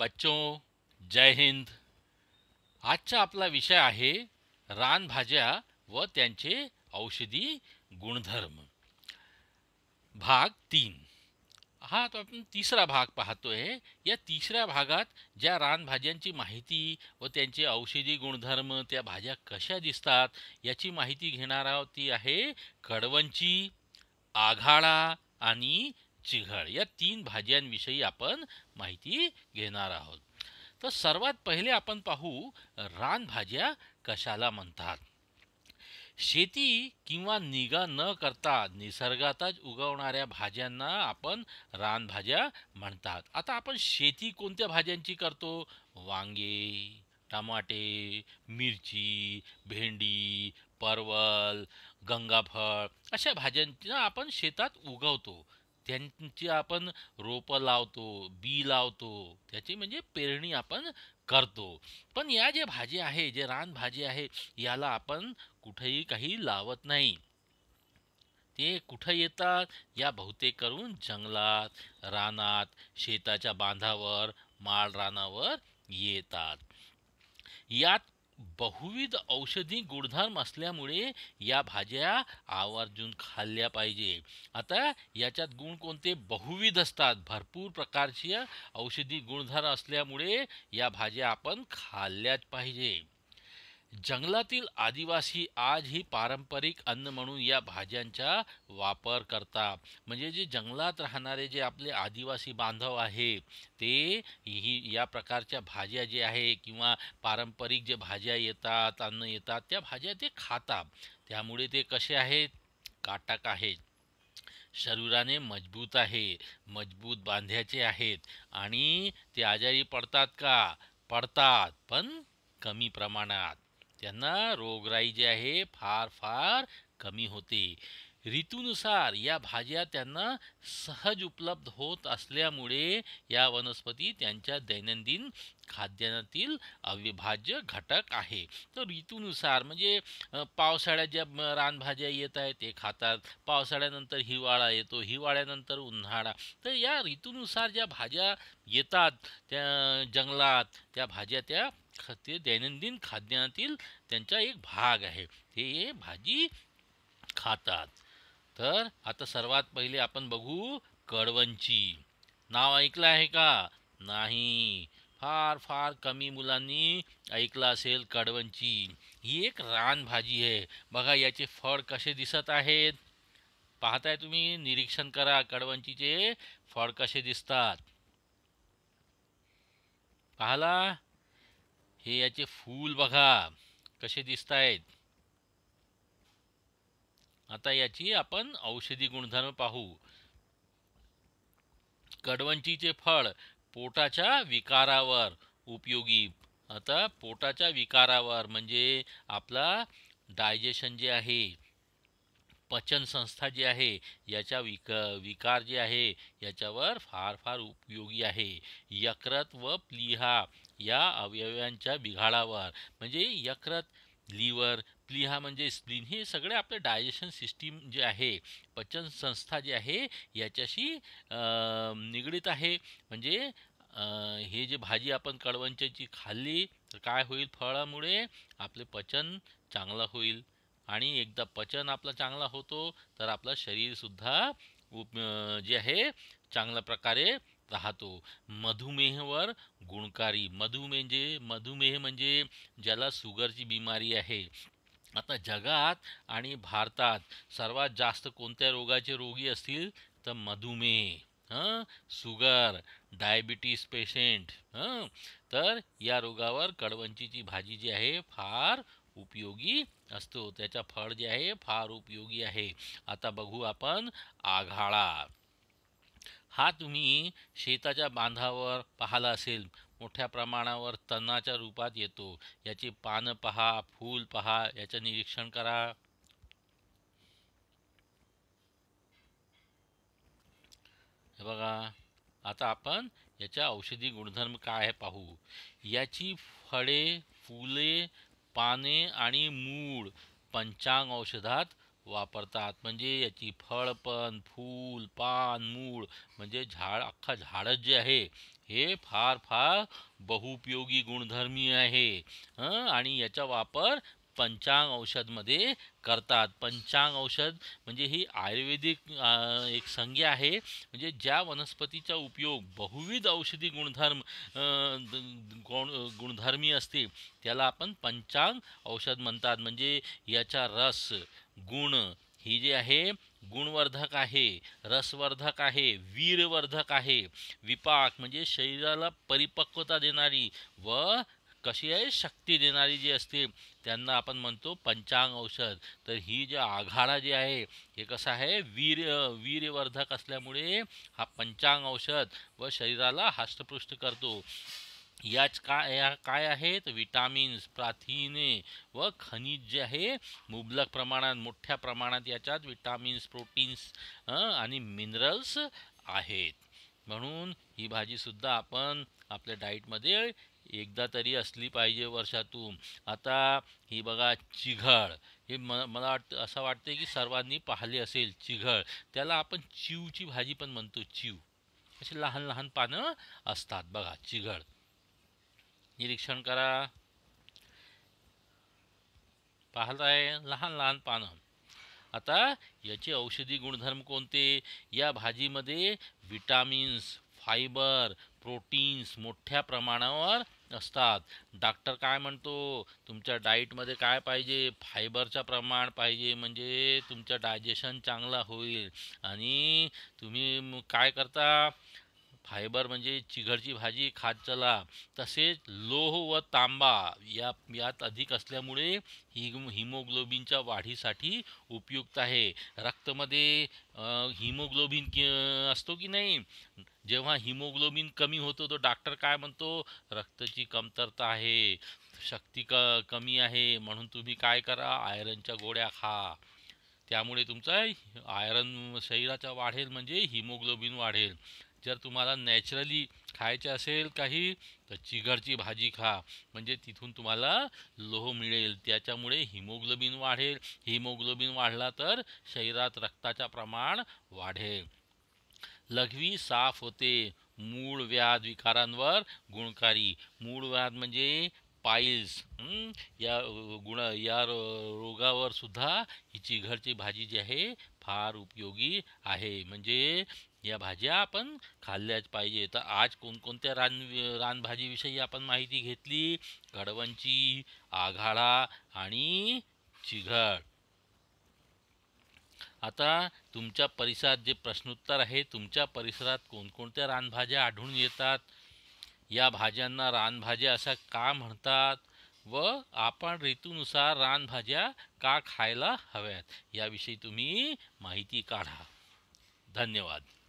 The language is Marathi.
बच्चो जय हिंद आजचा आपला विषय आहे रानभाज्या व त्यांचे औषधी गुणधर्म भाग तीन हा तो आपण तिसरा भाग पाहतोय या तिसऱ्या भागात ज्या रानभाज्यांची माहिती व त्यांचे औषधी गुणधर्म त्या भाज्या कशा दिसतात याची माहिती घेणार ती आहे कडवंची आघाळा आणि चिघळ या तीन भाज्यांविषयी आपण माहिती घेणार आहोत तर सर्वात पहिले आपण पाहू रानभाज्या कशाला म्हणतात शेती किंवा निगा न करता निसर्गातच उगवणाऱ्या भाज्यांना आपण रानभाज्या म्हणतात आता आपण शेती कोणत्या भाज्यांची करतो वांगे टमाटे मिरची भेंडी परवल गंगाफळ अशा भाज्यांना आपण शेतात उगवतो त्यांची आपण रोपं लावतो बी लावतो त्याची म्हणजे पेरणी आपण करतो पण या जे भाजी आहे जे रानभाजी आहे याला आपण कुठेही काही लावत नाही ते कुठं येतात या बहुतेक करून जंगलात रानात शेताच्या बांधावर माळ रानावर येतात यात बहुविध औषधी गुणधर्म असल्यामुळे या भाज्या आवर्जून खाल्ल्या पाहिजे आता याच्यात गुण कोणते बहुविध असतात भरपूर प्रकारचे औषधी गुणधर्म असल्यामुळे या भाज्या आपण खाल्ल्याच पाहिजे जंगलातील आदिवासी आजही पारंपरिक अन्न म्हणून या भाज्यांचा वापर करता म्हणजे जे जंगलात राहणारे जे आपले आदिवासी बांधव आहे ते ही या प्रकारच्या भाज्या जे आहे किंवा पारंपरिक जे भाज्या येतात अन्न येतात त्या भाज्या ते खातात त्यामुळे ते कसे आहेत काटक आहेत शरीराने मजबूत आहे मजबूत बांध्याचे आहेत आणि ते आजारी पडतात का पडतात पण कमी प्रमाणात त्यांना रोगराई जी आहे फार फार कमी होते ऋतूनुसार या भाज्या त्यांना सहज उपलब्ध होत असल्यामुळे या वनस्पती त्यांच्या दैनंदिन खाद्यानातील अविभाज्य घटक आहे तर ऋतूनुसार म्हणजे पावसाळ्यात ज्या रानभाज्या येत आहेत ते खातात पावसाळ्यानंतर हिवाळा येतो हिवाळ्यानंतर उन्हाळा तर या ऋतूनुसार ज्या भाज्या येतात त्या जंगलात त्या भाज्या त्या दैनंदिन खाद्यातील त्यांचा एक भाग आहे ते भाजी खातात तर आता सर्वात पहिले आपण बघू कडवंची नाव ऐकलं आहे का नाही फार फार कमी मुलांनी ऐकलं असेल कडवंची ही एक रान भाजी आहे बघा याचे फळ कसे दिसत आहेत पाहताय तुम्ही निरीक्षण करा कडवंचीचे फळ कसे दिसतात पाहला हे याचे फूल बघा कसे दिसत आहेत आता याची आपण औषधी गुणधर्म पाहू कडवंचीचे फळ पोटाच्या विकारावर उपयोगी आता पोटाच्या विकारावर म्हणजे आपला डायजेशन जे आहे पचन संस्था जी आहे याचा विक विकार जे आहे याच्यावर फार फार उपयोगी आहे यकृत व प्लीहा या अवयवांच्या बिघाडावर म्हणजे यकृत लिव्हर प्लीहा म्हणजे स्प्लिन हे सगळे आपले डायजेशन सिस्टीम जे आहे पचन संस्था जी आहे याच्याशी निगडीत आहे म्हणजे हे जे भाजी आपण कडवंच्याची खाल्ली तर काय होईल फळामुळे आपले पचन चांगलं होईल आणि एकदा पचन आपला चांगला होतो तर आपलं शरीरसुद्धा उप जे आहे चांगल्या प्रकारे राहतो मधुमेहवर गुणकारी मधुमेह म्हणजे मधुमेह म्हणजे ज्याला शुगरची बिमारी आहे आता जगात आणि भारतात सर्वात जास्त कोणत्या रोगाचे रोगी असतील तर मधुमेह हं शुगर डायबिटीस पेशंट हं तर या रोगावर कडवंचीची भाजी जी आहे फार उपयोगी असतो त्याचा फळ जे आहे फार उपयोगी आहे आता बघू आपण आघाळा हा तुम्ही शेताच्या बांधावर पाहिला असेल मोठ्या प्रमाणावर तणाच्या रूपात येतो याची पानं पहा फूल पहा याचं निरीक्षण करा हे बघा आता आपण याच्या औषधी गुणधर्म काय आहे पाहू याची फळे फुले पाने आणि मूळ पंचांग औषधात वापरतात म्हणजे याची फळ पण फूल पान मूळ म्हणजे झाड अख्खा झाडच जे आहे हे फार फार बहुपयोगी गुणधर्मी आहे आणि याचा वापर पंचांग औषधमध्ये करतात पंचांग औषध म्हणजे ही आयुर्वेदिक एक संज्ञा आहे म्हणजे ज्या वनस्पतीचा उपयोग बहुविध औषधी गुणधर्म गुण गुणधर्मी असते त्याला आपण पंचांग औषध म्हणतात म्हणजे याचा रस गुण ही जी आहे गुणवर्धक आहे रसवर्धक आहे वीरवर्धक आहे विपाक म्हणजे शरीराला परिपक्वता देणारी व कशी आहे शक्ती देणारी जी असते त्यांना आपण म्हणतो पंचांग औषध तर ही जे आघाडा जे आहे हे कसं आहे वीर वीरवर्धक असल्यामुळे हा पंचांग औषध व शरीराला हष्टपृष्ट करतो याच का या काय आहेत विटामिन्स प्राथिने व खनिज जे आहे मुबलक प्रमाणात मोठ्या प्रमाणात याच्यात विटामिन्स प्रोटीन्स आणि मिनरल्स आहेत म्हणून ही भाजीसुद्धा आपण आपल्या डाईटमध्ये एकदा तरी असली पाहिजे वर्षातून आता ही बघा चिघळ हे म मला वाटतं असं वाटते की सर्वांनी पाहिले असेल चिघळ त्याला आपण चिवची भाजी पण म्हणतो चिव असे लहान लहान पानं असतात बघा चिघळ निरीक्षण करा पाहत आहे लहान लहान पानं आता याचे औषधी गुणधर्म कोणते या भाजीमध्ये विटामिन्स फायबर प्रोटीन्स मोठ्या प्रमाणावर असतात डॉक्टर काय म्हणतो तुमच्या डाईटमध्ये काय पाहिजे फायबरचं प्रमाण पाहिजे म्हणजे तुमचं डायजेशन चांगला होईल आणि तुम्ही काय करता फायबर म्हणजे चिघडची भाजी खात चला तसेच लोह व तांबा या यात अधिक असल्यामुळे हि हिमोग्लोबिनच्या वाढीसाठी उपयुक्त आहे रक्तमध्ये हिमोग्लोबिन कि असतो की नाही जेव्हा हिमोग्लोबिन कमी होतो तो डॉक्टर काय म्हणतो रक्ताची कमतरता आहे शक्ती क कमी आहे म्हणून तुम्ही काय करा आयरनच्या गोळ्या खा त्यामुळे तुमचा आयरन शरीराचा वाढेल म्हणजे हिमोग्लोबिन वाढेल जर तुम्हाला नॅचरली खायचे असेल काही तर चिघडची भाजी खा म्हणजे तिथून तुम्हाला लोह मिळेल त्याच्यामुळे हिमोग्लोबिन वाढेल हिमोग्लोबिन वाढला तर शरीरात रक्ताचा प्रमाण वाढेल लघवी साफ होते मूळ व्याध विकारांवर गुणकारी मूळ व्याध म्हणजे पाईल्स या गुण या रोगावर सुद्धा हिची घरची भाजी जी आहे फार उपयोगी आहे म्हणजे या भाज्या आपण खाल्ल्याच पाहिजे तर आज कोणकोणत्या रान रानभाजीविषयी आपण माहिती घेतली कडवंची आघाडा आणि चिघळ आता तुमच्या परिसरात जे प्रश्नोत्तर आहे तुमच्या परिसरात कोणकोणत्या रानभाज्या आढळून येतात या भाज्यांना रानभाज्या असं का म्हणतात व आपण ऋतूनुसार रानभाज्या का खायला हव्यात याविषयी तुम्ही माहिती काढा धन्यवाद